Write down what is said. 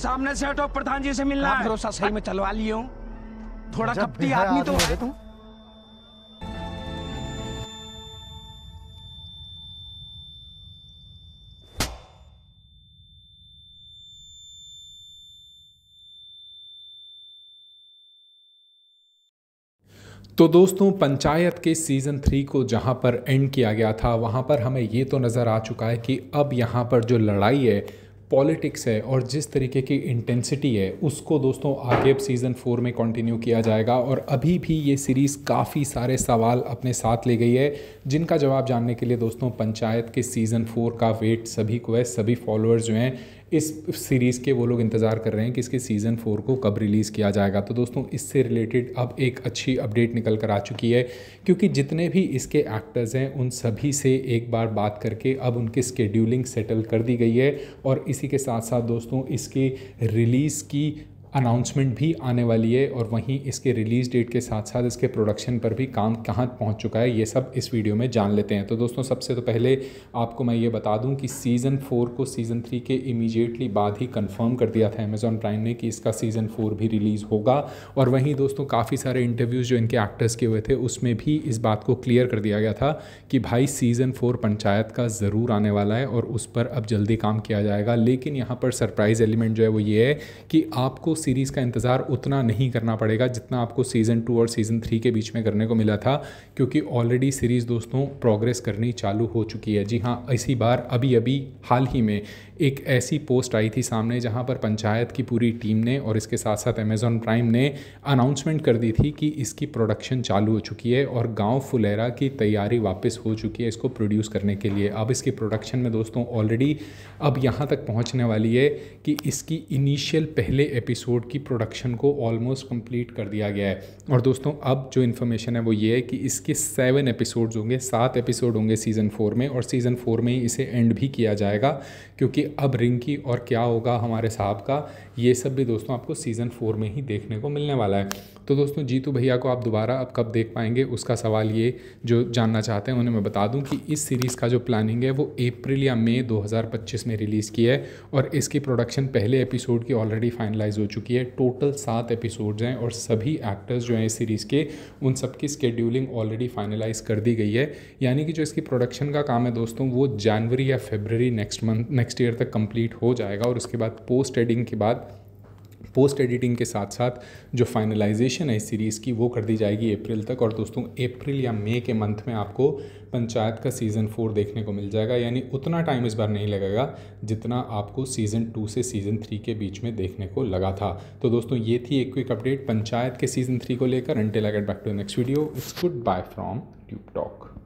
सामने से हटो प्रधान जी से मिलना है भरोसा सही में चलवा लियो थोड़ा कपटी आदमी तो है तुम तो दोस्तों पंचायत के सीज़न थ्री को जहां पर एंड किया गया था वहां पर हमें ये तो नज़र आ चुका है कि अब यहां पर जो लड़ाई है पॉलिटिक्स है और जिस तरीके की इंटेंसिटी है उसको दोस्तों आगे अब सीज़न फोर में कंटिन्यू किया जाएगा और अभी भी ये सीरीज़ काफ़ी सारे सवाल अपने साथ ले गई है जिनका जवाब जानने के लिए दोस्तों पंचायत के सीज़न फोर का वेट सभी को है सभी फॉलोअर्स जो हैं इस सीरीज़ के वो लोग इंतज़ार कर रहे हैं कि इसके सीज़न फोर को कब रिलीज़ किया जाएगा तो दोस्तों इससे रिलेटेड अब एक अच्छी अपडेट निकल कर आ चुकी है क्योंकि जितने भी इसके एक्टर्स हैं उन सभी से एक बार बात करके अब उनकी स्केड्यूलिंग सेटल कर दी गई है और इसी के साथ साथ दोस्तों इसकी रिलीज़ की अनाउंसमेंट भी आने वाली है और वहीं इसके रिलीज़ डेट के साथ साथ इसके प्रोडक्शन पर भी काम कहाँ पहुँच चुका है ये सब इस वीडियो में जान लेते हैं तो दोस्तों सबसे तो पहले आपको मैं ये बता दूँ कि सीज़न फोर को सीज़न थ्री के इमीजिएटली बाद ही कंफर्म कर दिया था अमेज़ॉन प्राइम ने कि इसका सीज़न फोर भी रिलीज़ होगा और वहीं दोस्तों काफ़ी सारे इंटरव्यूज़ जो इनके एक्टर्स के हुए थे उसमें भी इस बात को क्लियर कर दिया गया था कि भाई सीज़न फोर पंचायत का ज़रूर आने वाला है और उस पर अब जल्दी काम किया जाएगा लेकिन यहाँ पर सरप्राइज़ एलिमेंट जो है वो ये है कि आपको सीरीज़ का इंतज़ार उतना नहीं करना पड़ेगा जितना आपको सीज़न टू और सीज़न थ्री के बीच में करने को मिला था क्योंकि ऑलरेडी सीरीज़ दोस्तों प्रोग्रेस करनी चालू हो चुकी है जी हाँ इसी बार अभी अभी हाल ही में एक ऐसी पोस्ट आई थी सामने जहाँ पर पंचायत की पूरी टीम ने और इसके साथ साथ अमेजोन प्राइम ने अनाउंसमेंट कर दी थी कि इसकी प्रोडक्शन चालू हो चुकी है और गांव फुलेरा की तैयारी वापस हो चुकी है इसको प्रोड्यूस करने के लिए अब इसकी प्रोडक्शन में दोस्तों ऑलरेडी अब यहाँ तक पहुँचने वाली है कि इसकी इनिशियल पहले एपिसोड एपिसोड की प्रोडक्शन को ऑलमोस्ट कंप्लीट कर दिया गया है और दोस्तों अब जो इन्फॉर्मेशन है वो ये है कि इसके सेवन एपिसोड्स होंगे सात एपिसोड होंगे सीज़न फोर में और सीज़न फोर में ही इसे एंड भी किया जाएगा क्योंकि अब रिंकी और क्या होगा हमारे साहब का ये सब भी दोस्तों आपको सीज़न फोर में ही देखने को मिलने वाला है तो दोस्तों जीतू भैया को आप दोबारा अब कब देख पाएंगे उसका सवाल ये जो जानना चाहते हैं उन्हें मैं बता दूं कि इस सीरीज़ का जो प्लानिंग है वो अप्रैल या मई 2025 में रिलीज़ की है और इसकी प्रोडक्शन पहले एपिसोड की ऑलरेडी फाइनलाइज हो चुकी चुकी है टोटल सात एपिसोड्स हैं और सभी एक्टर्स जो हैं इस सीरीज़ के उन सब की स्केड्यूलिंग ऑलरेडी फाइनलाइज कर दी गई है यानी कि जो इसकी प्रोडक्शन का काम है दोस्तों वो जनवरी या February next month next year तक कंप्लीट हो जाएगा और उसके बाद पोस्ट एडिंग के बाद पोस्ट एडिटिंग के साथ साथ जो फाइनलाइजेशन है इस सीरीज़ की वो कर दी जाएगी अप्रैल तक और दोस्तों अप्रैल या मई के मंथ में आपको पंचायत का सीज़न फोर देखने को मिल जाएगा यानी उतना टाइम इस बार नहीं लगेगा जितना आपको सीज़न टू से सीज़न थ्री के बीच में देखने को लगा था तो दोस्तों ये थी एक क्विक अपडेट पंचायत के सीज़न थ्री को लेकर until I get back to next video it's goodbye from Tube talk